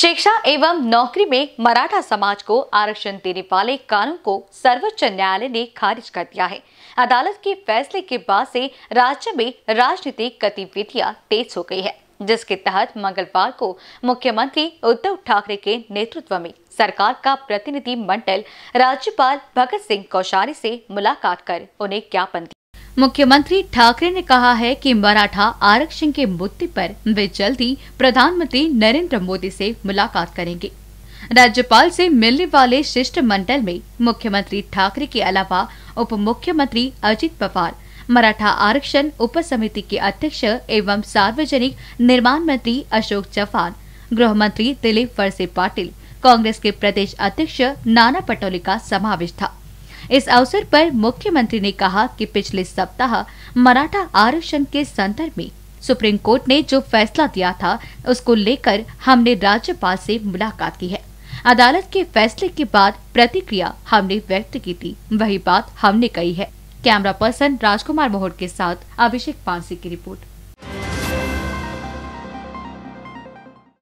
शिक्षा एवं नौकरी में मराठा समाज को आरक्षण देने वाले कानून को सर्वोच्च न्यायालय ने खारिज कर दिया है अदालत के फैसले के बाद से राज्य में राजनीतिक गतिविधियां तेज हो गई है जिसके तहत मंगलवार को मुख्यमंत्री उद्धव ठाकरे के नेतृत्व में सरकार का प्रतिनिधि मंडल राज्यपाल भगत सिंह कोश्यारी से मुलाकात कर उन्हें ज्ञापन मुख्यमंत्री ठाकरे ने कहा है कि मराठा आरक्षण के मुद्दे पर वे जल्द ही प्रधानमंत्री नरेंद्र मोदी से मुलाकात करेंगे राज्यपाल से मिलने वाले शिष्टमंडल में मुख्यमंत्री ठाकरे के अलावा उप मुख्यमंत्री अजित पवार मराठा आरक्षण उप समिति के अध्यक्ष एवं सार्वजनिक निर्माण मंत्री अशोक चौहान गृह मंत्री दिलीप वरसे पाटिल कांग्रेस के प्रदेश अध्यक्ष नाना पटोले का समावेश था इस अवसर पर मुख्यमंत्री ने कहा कि पिछले सप्ताह मराठा आरक्षण के संदर्भ में सुप्रीम कोर्ट ने जो फैसला दिया था उसको लेकर हमने राज्यपाल से मुलाकात की है अदालत के फैसले के बाद प्रतिक्रिया हमने व्यक्त की थी वही बात हमने कही है कैमरा पर्सन राजकुमार मोहर के साथ अभिषेक पांसी की रिपोर्ट